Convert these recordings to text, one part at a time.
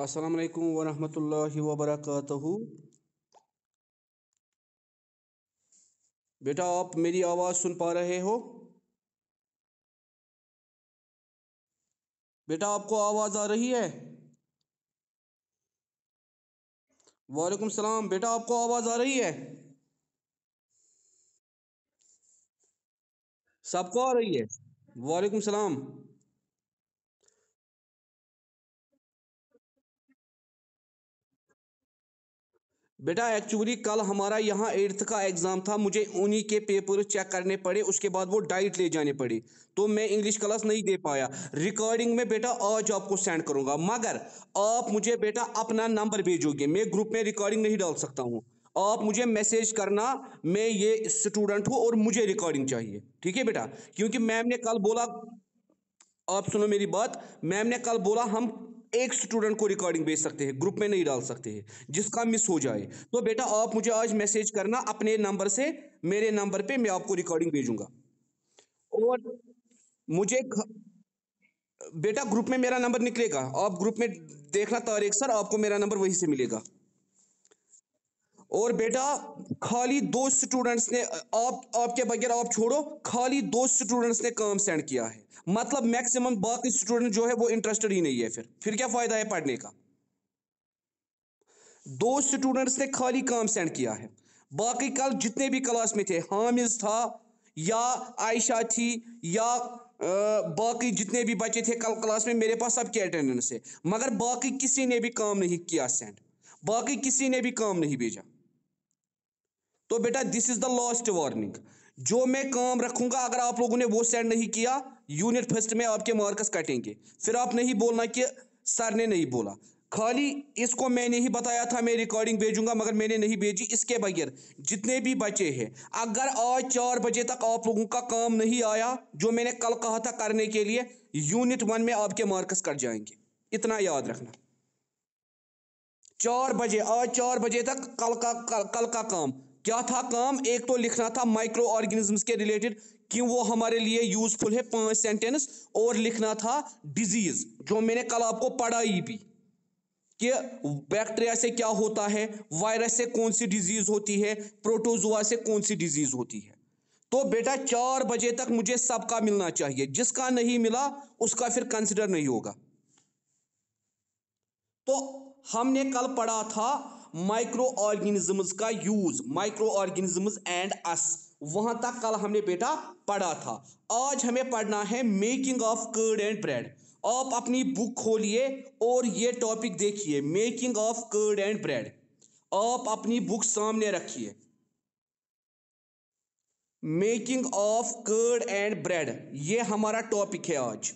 अस्सलाम वालेकुम वरहमतुल्लाहि वबरकatuहू बेटा आप मेरी आवाज़ सुन पा रहे हो बेटा आपको आवाज़ आ रही है वालेकुम सलाम बेटा आपको आवाज़ आ रही है सबको आ रही है वालेकुम सलाम बेटा एक्चुअली कल हमारा यहाँ एट्थ का एग्ज़ाम था मुझे उन्हीं के पेपर चेक करने पड़े उसके बाद वो डाइट ले जाने पड़े तो मैं इंग्लिश क्लास नहीं दे पाया रिकॉर्डिंग में बेटा आज आपको सेंड करूँगा मगर आप मुझे बेटा अपना नंबर भेजोगे मैं ग्रुप में रिकॉर्डिंग नहीं डाल सकता हूँ आप मुझे मैसेज करना मैं ये स्टूडेंट हूँ और मुझे रिकॉर्डिंग चाहिए ठीक है बेटा क्योंकि मैम ने कल बोला आप सुनो मेरी बात मैम ने कल बोला हम एक स्टूडेंट को रिकॉर्डिंग भेज सकते हैं ग्रुप में नहीं डाल सकते हैं जिसका मिस हो जाए तो बेटा आप मुझे आज मैसेज करना अपने नंबर से मेरे नंबर पे मैं आपको रिकॉर्डिंग भेजूंगा और मुझे ख... बेटा ग्रुप में मेरा नंबर निकलेगा आप ग्रुप में देखना तारीख सर आपको मेरा नंबर वहीं से मिलेगा और बेटा खाली दो स्टूडेंट्स ने आप आपके बगैर आप छोड़ो खाली दो स्टूडेंट्स ने काम सेंड किया है मतलब मैक्सिमम बाकी स्टूडेंट जो है वो इंटरेस्टेड ही नहीं है फिर फिर क्या फायदा है पढ़ने का दो स्टूडेंट्स ने खाली काम सेंड किया है बाकी कल जितने भी क्लास में थे हामिज था या आयशा थी या बाकी जितने भी बच्चे थे कल क्लास में मेरे पास सबके अटेंडेंस है मगर बाकी किसी ने भी काम नहीं किया सेंड बाकी किसी ने भी काम नहीं भेजा तो बेटा this is the last warning जो मैं काम रखूंगा अगर आप लोगों ने वो सेंड नहीं किया यूनिट फर्स्ट में आपके मार्क्स कटेंगे फिर आप नहीं बोलना कि सर ने नहीं बोला खाली इसको मैंने ही बताया था मैं रिकॉर्डिंग भेजूंगा मगर मैंने नहीं भेजी इसके बगैर जितने भी बचे हैं अगर आज चार बजे तक आप लोगों का काम नहीं आया जो मैंने कल कहा था करने के लिए यूनिट वन में आपके मार्क्स कट जाएंगे इतना याद रखना चार बजे आज चार बजे तक कल का कल, कल का काम क्या था काम एक तो लिखना था माइक्रो ऑर्गेनिजम्स के रिलेटेड क्यों वो हमारे लिए यूजफुल है पांच सेंटेंस और लिखना था डिजीज जो मैंने कल आपको पढ़ाई भी कि बैक्टीरिया से क्या होता है वायरस से कौन सी डिजीज होती है प्रोटोजुआ से कौन सी डिजीज होती है तो बेटा चार बजे तक मुझे सबका मिलना चाहिए जिसका नहीं मिला उसका फिर कंसिडर नहीं होगा तो हमने कल पढ़ा था माइक्रो ऑर्गेनिजम्स का use microorganisms and us वहां तक कल हमने बेटा पढ़ा था आज हमें पढ़ना है making of curd and bread आप अपनी बुक खोलिए और ये टॉपिक देखिए making of curd and bread आप अपनी बुक सामने रखिए making of curd and bread ये हमारा टॉपिक है आज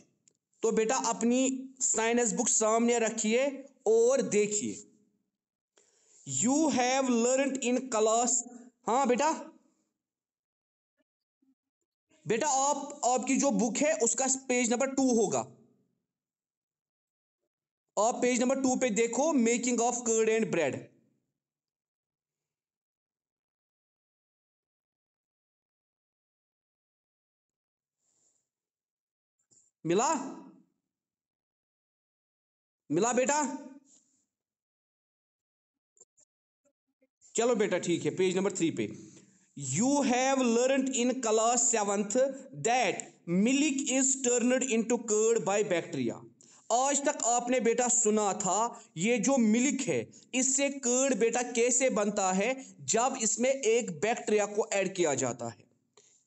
तो बेटा अपनी साइंस बुक सामने रखिए और देखिए you have learn in class हाँ बेटा बेटा आप आपकी जो बुक है उसका पेज नंबर टू होगा आप पेज नंबर टू पे देखो making of curd and bread मिला मिला बेटा चलो बेटा ठीक है पेज नंबर थ्री पे you have learn in class seventh that milk is turned to curd by bacteria आज तक आपने बेटा सुना था ये जो मिल्क है इससे कर्ड बेटा कैसे बनता है जब इसमें एक बैक्टीरिया को ऐड किया जाता है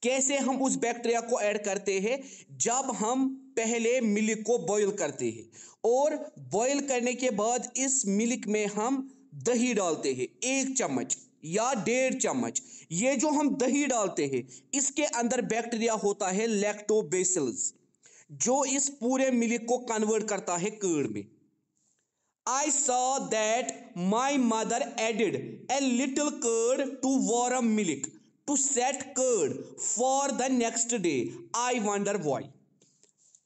कैसे हम उस बैक्टीरिया को ऐड करते हैं जब हम पहले मिल्क को बॉईल करते हैं और बॉईल करने के बाद इस मिल्क में हम दही डालते हैं एक चम्मच या डेढ़ चम्मच ये जो हम दही डालते हैं इसके अंदर बैक्टीरिया होता है लैक्टोबेसिल्स जो इस पूरे मिल्क को कन्वर्ट करता है कीड़ में I saw that my mother added a little curd to warm milk to set curd for the next day I wonder why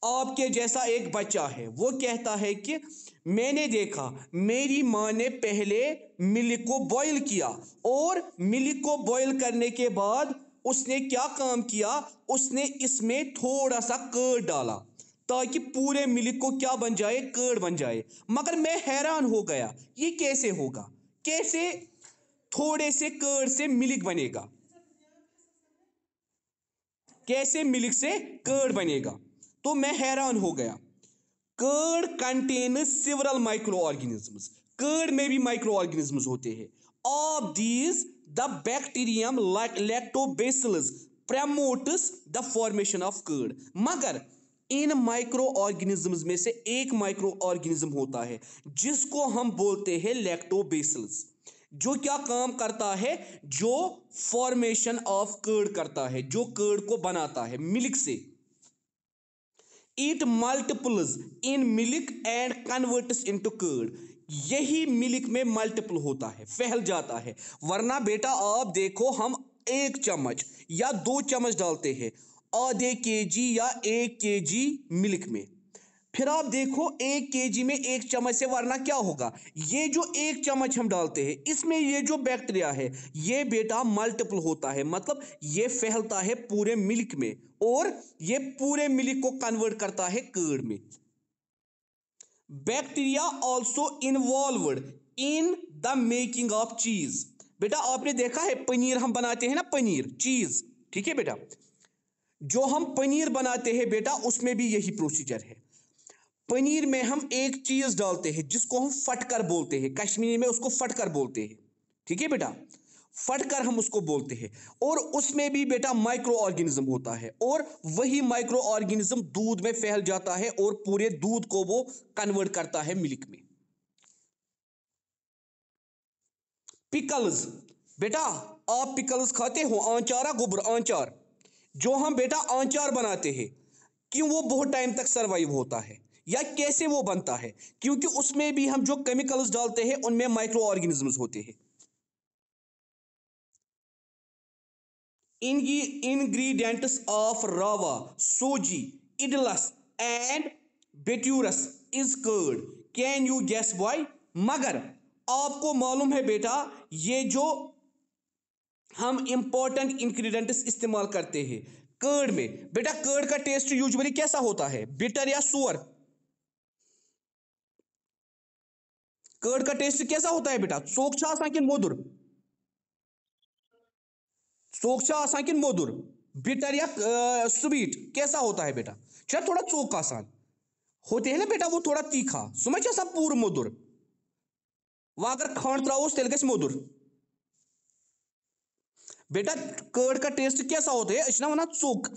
आपके जैसा एक बच्चा है वो कहता है कि मैंने देखा मेरी माँ ने पहले मिल्क को बॉईल किया और मिल्क को बॉईल करने के बाद उसने क्या काम किया उसने इसमें थोड़ा सा कर्ड डाला ताकि पूरे मिल्क को क्या बन जाए कर्ड बन जाए मगर मैं हैरान हो गया ये कैसे होगा कैसे थोड़े से कर्ड से मिल्क बनेगा कैसे मिल्क से कर्ड बनेगा तो मैं हैरान हो गया curd contain several microorganisms curd में भी माइक्रो ऑर्गेनिजम्स होते हैं of these the bacterium lactobacillus promotes the formation of curd मगर इन माइक्रो ऑर्गेनिजम्स में से एक माइक्रो ऑर्गेनिज्म होता है जिसको हम बोलते हैं लैक्टोबेसिलस जो क्या काम करता है जो फॉर्मेशन ऑफ कर्ड करता है जो कर्ड को बनाता है मिल्क से it multiples in milk and converts into curd यही मिल्क में मल्टीपल होता है फैल जाता है वरना बेटा आप देखो हम एक चम्मच या दो चम्मच डालते हैं आधे के जी या एक के जी मिल्क में फिर आप देखो एक केजी में एक चम्मच से वरना क्या होगा ये जो एक चम्मच हम डालते हैं इसमें ये जो बैक्टीरिया है ये बेटा मल्टीपल होता है मतलब ये फैलता है पूरे मिल्क में और ये पूरे मिल्क को कन्वर्ट करता है कर्ड में bacteria also involve in the making of cheese बेटा आपने देखा है पनीर हम बनाते हैं ना पनीर चीज ठीक है बेटा जो हम पनीर बनाते हैं बेटा उसमें भी यही प्रोसीजर है पनीर में हम एक चीज डालते हैं जिसको हम फटकर बोलते हैं कश्मीरी में उसको फटकर बोलते हैं ठीक है बेटा फटकर हम उसको बोलते हैं और उसमें भी बेटा माइक्रो ऑर्गेनिज्म होता है और वही माइक्रो ऑर्गेनिज्म दूध में फैल जाता है और पूरे दूध को वो कन्वर्ट करता है मिल्क में पिकल्स बेटा आप पिकल्स खाते हो आंचारा गोबर आंचार जो हम बेटा आंचार बनाते हैं क्यों वो बहुत टाइम तक सर्वाइव होता है या कैसे वो बनता है क्योंकि उसमें भी हम जो केमिकल्स डालते हैं उनमें माइक्रो ऑर्गेनिज्म होते हैं इनकी ingredients of rava sooji idlis and bhaturas is curd can you guess why मगर आपको मालूम है बेटा ये जो हम इंपॉर्टेंट इंग्रीडियंट्स इस्तेमाल करते हैं कर्ड में बेटा कर्ड का टेस्ट यूजुअली कैसा होता है बिटर या सुअर कर्ड का टेस्ट कैसा होता है बेटा सोक्षा आसा कि मधुर सोक्षा आसा कि मधुर बिटर या स्वीट कैसा होता है बेटा शायद थोड़ा चोक आसान होते हैं ना बेटा वो थोड़ा तीखा समझ सब पूर्व मधुर वह अगर खंड त्रावोस तेल गस मधुर बेटा कर्ड का टेस्ट कैसा होता है इसना वना चोक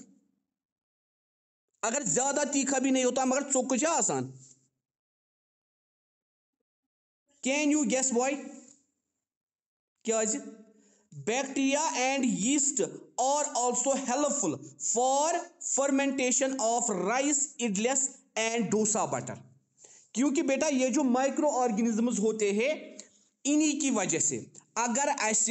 अगर ज्यादा तीखा भी नहीं होता मगर चोक आसान कैन यू गेस बॉय क्या bacteria and yeast are also helpful for fermentation of rice idlis and dosa batter क्योंकि बेटा ये जो माइक्रो ऑर्गेनिजम्स होते हैं इन्हीं की वजह से अगर अस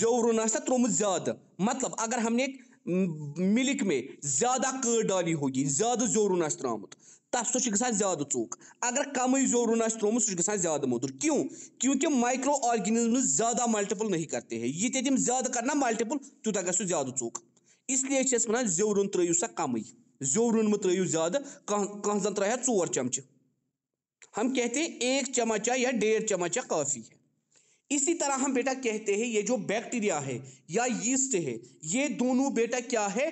जोरुन त्रोम ज्यादा मतलब अगर हमने मिल्क में ज्यादा कर डाली होगी ज्यादा जोरुन आस त्रुत तस सो ज्यादा चूक अगर कम जोरुन आस त्रोमत सो ज्यादा मधुर क्यों क्योंकि माइक्रो ऑर्गेनिज्म ज्यादा मल्टीपल नहीं करते हैं ये तम ज्यादा करना मल्टीपल तूत गु ज्यादा चूक इसलिए वन जोरुन त्रू सा कम जोरुन मे त्रू ज्यादा कह जन त्रा चोर हम कहते हैं एक चमचा या डेढ़ चमचा काफ़ी है इसी तरह हम बेटा कहते हैं ये जो बैक्टीरिया है या यीस्ट है ये दोनों बेटा क्या है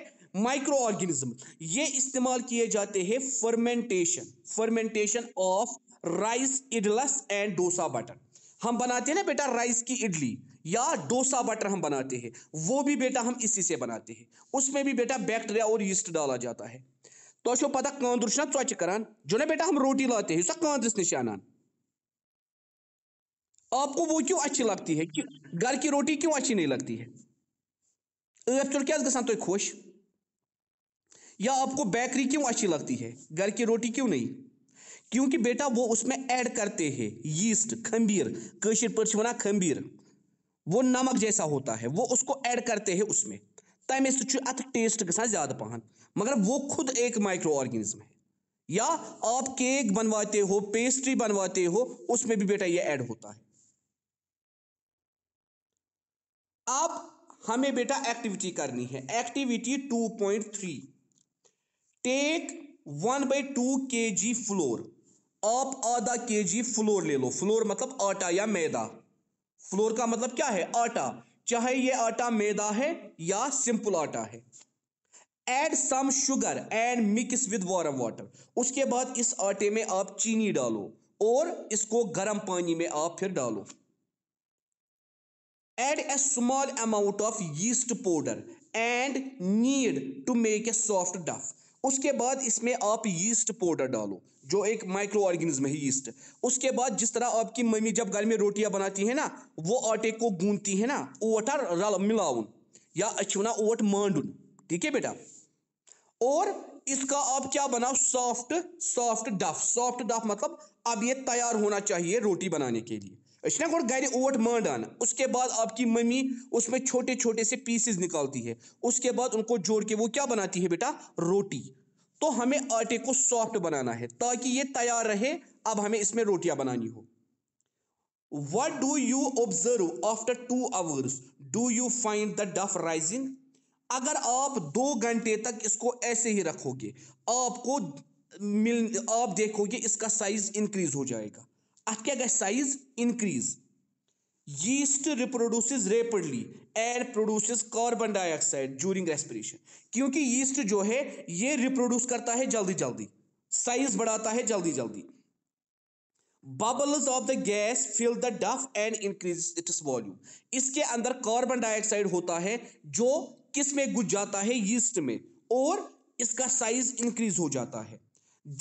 माइक्रो ऑर्गेनिज्म ये इस्तेमाल किए जाते हैं fermentation fermentation of rice idlis and dosa batter हम बनाते हैं ना बेटा राइस की इडली या डोसा बटर हम बनाते हैं वो भी बेटा हम इसी से बनाते हैं उसमें भी बेटा बैक्टीरिया और यीस्ट डाला जाता है तो पता कांदुर चो कर जो ना बेटा हम रोटी लाते हैं कांदस निशान आपको वो क्यों अच्छी लगती है घर की रोटी क्यों अच्छी नहीं लगती है ऐप चोर तो क्या गसान तुम तो खुश या आपको बेकरी क्यों अच्छी लगती है घर की रोटी क्यों नहीं क्योंकि बेटा वो उसमें ऐड करते हैं यीस्ट खम्बीर कशिर पर वना खम्बीर वो नमक जैसा होता है वो उसको ऐड करते हैं उसमें तमें सह अत टेस्ट गसान ज़्यादा पहन मगर वो खुद एक माइक्रो ऑर्गेनिज्म है या आप केक बनवाते हो पेस्ट्री बनवाते हो उसमें भी बेटा ये ऐड होता है अब हमें बेटा एक्टिविटी करनी है activity two point three take one by two K G floor आप आधा के जी फ्लोर ले लो फ्लोर मतलब आटा या मैदा फ्लोर का मतलब क्या है आटा चाहे ये आटा मैदा है या सिंपल आटा है add some sugar and mix with warm water उसके बाद इस आटे में आप चीनी डालो और इसको गर्म पानी में आप फिर डालो add a small amount of yeast powder and knead to make a soft dough उसके बाद इसमें आप यीस्ट पाउडर डालो जो एक माइक्रो ऑर्गेनिज्म है यीस्ट उसके बाद जिस तरह आपकी मम्मी जब घर में रोटियां बनाती है ना वो आटे को गूंदती है ना ओट रल मिलाउन या अचुना ओट मांडुन ठीक है बेटा और इसका आप क्या बनाओ सॉफ्ट सॉफ्ट डफ सॉफ्ट डफ मतलब अब ये तैयार होना चाहिए रोटी बनाने के लिए अच्छा गोड़ घर ओट मांडान उसके बाद आपकी मम्मी उसमें छोटे छोटे से पीसेस निकालती है उसके बाद उनको जोड़ के वो क्या बनाती है बेटा रोटी तो हमें आटे को सॉफ्ट बनाना है ताकि ये तैयार रहे अब हमें इसमें रोटियां बनानी हो what do you observe after two hours do you find the dough rising अगर आप दो घंटे तक इसको ऐसे ही रखोगे आपको मिल आप देखोगे इसका साइज इंक्रीज हो जाएगा At क्या गया size increase yeast reproduces rapidly air produces carbon dioxide during respiration क्योंकि yeast जो है ये reproduce करता है जल्दी जल्दी साइज बढ़ाता है जल्दी जल्दी bubbles of the gas fill the dough and increase its volume इसके अंदर कार्बन डाइऑक्साइड होता है जो किस में घुस जाता है यीस्ट में और इसका साइज इंक्रीज हो जाता है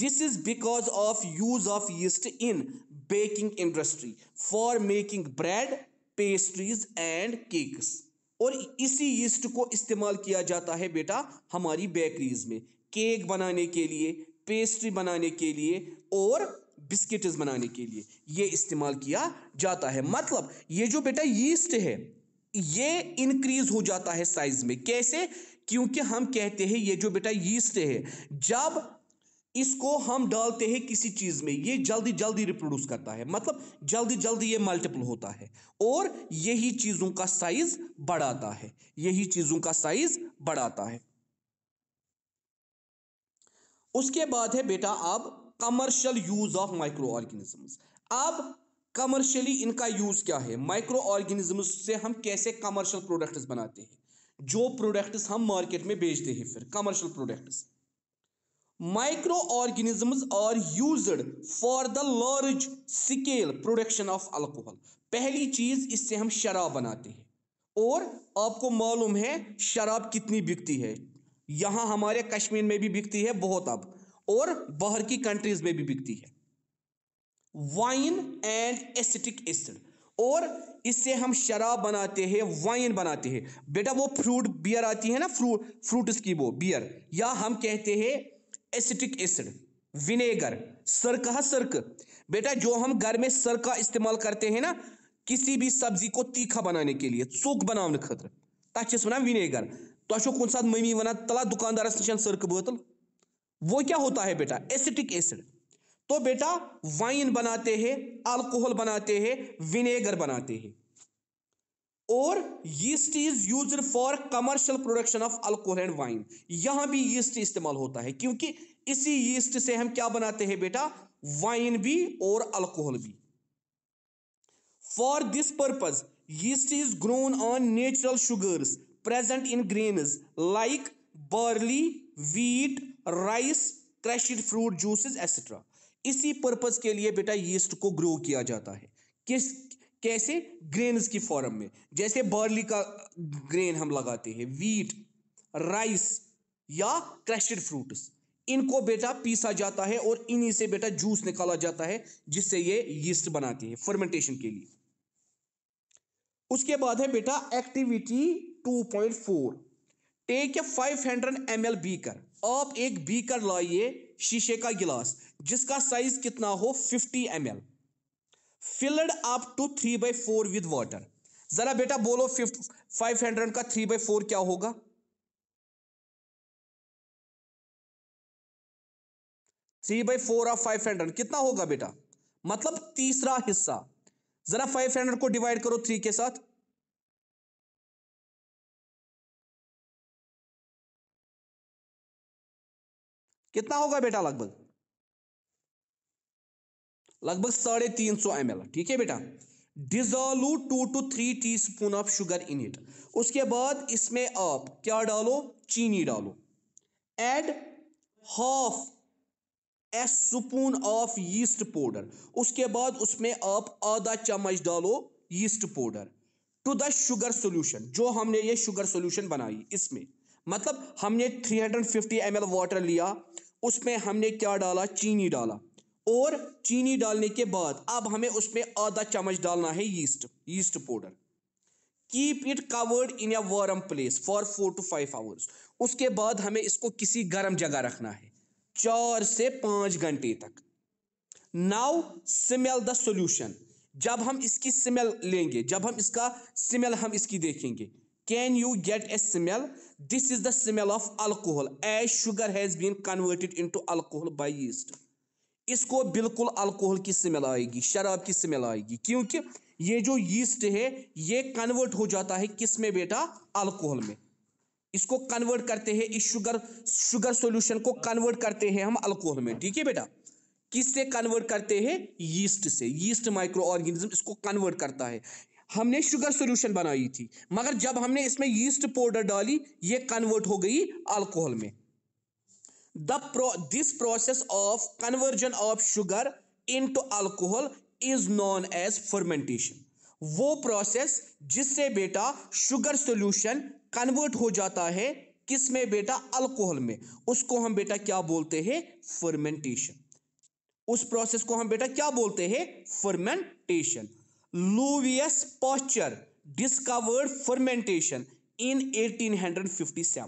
this is because of use of yeast in baking industry for making bread pastries and cakes और इसी यीस्ट को इस्तेमाल किया जाता है बेटा हमारी बेकरीज में केक बनाने के लिए पेस्ट्री बनाने के लिए और बिस्किट्स बनाने के लिए ये इस्तेमाल किया जाता है मतलब ये जो बेटा यीस्ट है ये इंक्रीज हो जाता है साइज में कैसे क्योंकि हम कहते हैं ये जो बेटा यीस्ट है जब इसको हम डालते हैं किसी चीज में ये जल्दी जल्दी रिप्रोड्यूस करता है मतलब जल्दी जल्दी ये मल्टीपल होता है और यही चीजों का साइज बढ़ाता है यही चीजों का साइज बढ़ाता है उसके बाद है बेटा अब commercial use of microorganisms अब कमर्शियली इनका यूज क्या है माइक्रो ऑर्गेनिजम्स से हम कैसे कमर्शियल प्रोडक्ट्स बनाते हैं जो प्रोडक्ट्स हम मार्केट में बेचते हैं फिर commercial products microorganism are used for the large scale production of alcohol पहली चीज इससे हम शराब बनाते हैं और आपको मालूम है शराब कितनी बिकती है यहां हमारे कश्मीर में भी बिकती है बहुत अब और बाहर की कंट्रीज में भी बिकती है वाइन एंड एसिटिक एसिड और इससे हम शराब बनाते हैं वाइन बनाते हैं बेटा वो फ्रूट बियर आती है ना फ्रूट फ्रूट्स की वो बियर या हम कहते हैं एसिटिक एसिड विनेगर सर कहा सर्क बेटा जो हम घर में सर का इस्तेमाल करते हैं ना किसी भी सब्जी को तीखा बनाने के लिए चोक बनाने खतर तथा वन विनेगर तुम कुछ साथ मम्मी वन तला दुकानदार नशन सर्क बोतल वो क्या होता है बेटा एसिटिक एसिड तो बेटा वाइन बनाते हैं अल्कोहल बनाते हैं विनेगर बनाते हैं और yeast is use for commercial production of alcohol and wine यहां भी यीस्ट इस्तेमाल होता है क्योंकि इसी यीस्ट से हम क्या बनाते हैं बेटा वाइन भी और अल्कोहल भी for this purpose yeast is grown on natural sugars present in grains like barley wheat rice crushed fruit juices etcetera इसी पर्पज के लिए बेटा यीस्ट को ग्रो किया जाता है किस कैसे ग्रेन्स की फॉर्म में जैसे बार्ली का ग्रेन हम लगाते हैं वीट राइस या क्रशड फ्रूट्स इनको बेटा पीसा जाता है और इन्हीं से बेटा जूस निकाला जाता है जिससे ये यीस्ट बनाती है फर्मेंटेशन के लिए उसके बाद है बेटा activity 2.4 take a 500 hundred M L beaker आप एक बीकर लाइए शीशे का गिलास जिसका साइज कितना हो 50 M L filled up to three by four with water जरा बेटा बोलो फिफ्ट फाइव हंड्रेड का थ्री बाई फोर क्या होगा three by four of five hundred कितना होगा बेटा मतलब तीसरा हिस्सा जरा फाइव हंड्रेड को डिवाइड करो थ्री के साथ कितना होगा बेटा लगभग लगभग साढ़े तीन सौ एम ठीक है बेटा dissolve two to three teaspoon of sugar in it उसके बाद इसमें आप क्या डालो चीनी डालो add half S spoon of yeast powder उसके बाद उसमें आप आधा चम्मच डालो yeast powder to the sugar solution जो हमने ये शुगर सॉल्यूशन बनाई इसमें मतलब हमने 350 एल वाटर लिया उसमें हमने क्या डाला चीनी डाला और चीनी डालने के बाद अब हमें उसमें आधा चम्मच डालना है yeast yeast powder keep it covered in a warm place for four to five hours उसके बाद हमें इसको किसी गर्म जगह रखना है चार से पाँच घंटे तक नाउ स्मेल द सोल्यूशन जब हम इसकी स्मेल लेंगे जब हम इसका स्मेल हम इसकी देखेंगे can you get a smell this is the smell of alcohol as sugar has been converted into alcohol by yeast इसको बिल्कुल अल्कोहल की स्मेल आएगी शराब की स्मेल आएगी क्योंकि ये जो यीस्ट है ये कन्वर्ट हो जाता है किस में बेटा अल्कोहल में इसको कन्वर्ट करते हैं इस शुगर शुगर सॉल्यूशन को कन्वर्ट करते हैं हम अल्कोहल में ठीक है बेटा किससे कन्वर्ट करते हैं यीस्ट से यीस्ट माइक्रो ऑर्गेनिज्म इसको कन्वर्ट करता है हमने शुगर सॉल्यूशन बनाई थी मगर जब हमने इसमें यीस्ट पाउडर डाली ये कन्वर्ट हो गई अल्कोहल में the pro this process of conversion of sugar into alcohol is known as fermentation वो प्रोसेस जिससे बेटा शुगर सॉल्यूशन कन्वर्ट हो जाता है किस में बेटा अल्कोहल में उसको हम बेटा क्या बोलते हैं फर्मेंटेशन उस प्रोसेस को हम बेटा क्या बोलते हैं fermentation Louis Pasteur discovered fermentation in 1857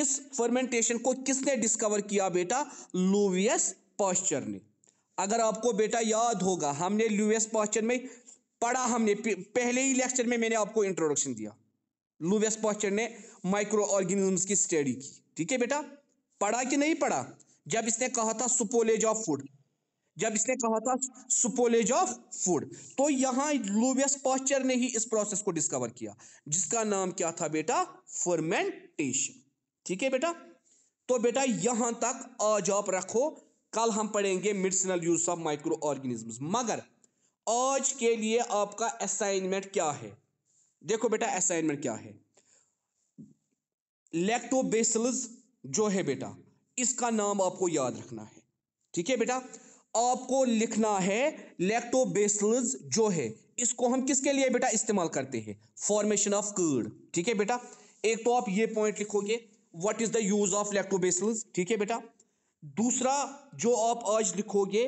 इस फर्मेंटेशन को किसने डिस्कवर किया बेटा लुवियस पॉस्चर ने अगर आपको बेटा याद होगा हमने लुवियस पॉस्चर में पढ़ा हमने पहले ही लेक्चर में मैंने आपको इंट्रोडक्शन दिया लुवियस पॉस्चर ने माइक्रो ऑर्गेनिजम्स की स्टडी की ठीक है बेटा पढ़ा कि नहीं पढ़ा जब इसने कहा था सुपोलेज ऑफ फूड जब इसने कहा था सुपोलेज ऑफ फूड तो यहां लुवियस पॉस्चर ने ही इस प्रोसेस को डिस्कवर किया जिसका नाम क्या था बेटा फर्मेंटेशन ठीक है बेटा तो बेटा यहां तक आज आप रखो कल हम पढ़ेंगे medicinal use of microorganism मगर आज के लिए आपका असाइनमेंट क्या है देखो बेटा असाइनमेंट क्या है लेक्टोबेसिलस जो है बेटा इसका नाम आपको याद रखना है ठीक है बेटा आपको लिखना है लेक्टोबेसिलस जो है इसको हम किसके लिए बेटा इस्तेमाल करते हैं फॉर्मेशन ऑफ कर्ड ठीक है बेटा एक तो आप ये पॉइंट लिखोगे what is the use of lactobacillus ठीक है बेटा दूसरा जो आप आज लिखोगे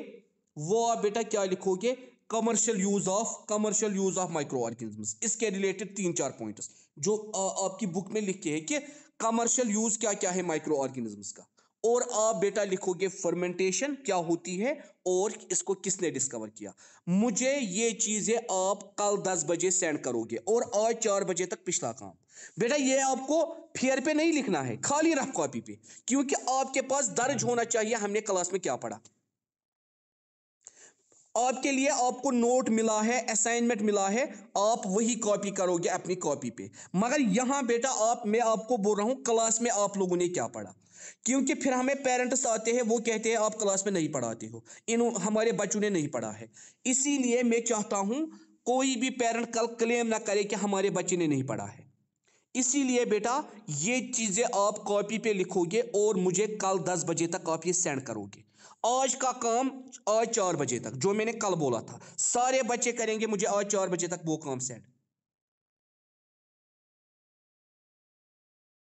वो आप बेटा क्या लिखोगे commercial use of commercial use of microorganism इसके रिलेटेड तीन चार पॉइंट्स जो आ, आपकी बुक में लिखे हैं कि कमर्शियल यूज क्या क्या है माइक्रो ऑर्गेनिजम्स का और आप बेटा लिखोगे फर्मेंटेशन क्या होती है और इसको किसने डिस्कवर किया मुझे ये चीज़ें आप कल 10 बजे सेंड करोगे और आज 4 बजे तक पिछला काम बेटा ये आपको फेयर पे नहीं लिखना है खाली रफ कॉपी पे क्योंकि आपके पास दर्ज होना चाहिए हमने क्लास में क्या पढ़ा आपके लिए आपको नोट मिला है असाइनमेंट मिला है आप वही कॉपी करोगे अपनी कॉपी पे मगर यहां बेटा आप मैं आपको बोल रहा हूं क्लास में आप लोगों ने क्या पढ़ा क्योंकि फिर हमें पेरेंट्स आते हैं वो कहते हैं आप क्लास में नहीं पढ़ाते हो इन हमारे बच्चों ने नहीं पढ़ा है इसीलिए मैं चाहता हूँ कोई भी पेरेंट कल क्लेम ना करे कि हमारे बच्चे ने नहीं पढ़ा है इसीलिए बेटा ये चीज़ें आप कॉपी पे लिखोगे और मुझे कल दस बजे तक आप ये सेंड करोगे आज का काम आज चार बजे तक जो मैंने कल बोला था सारे बच्चे करेंगे मुझे आज चार बजे तक वो काम सेंड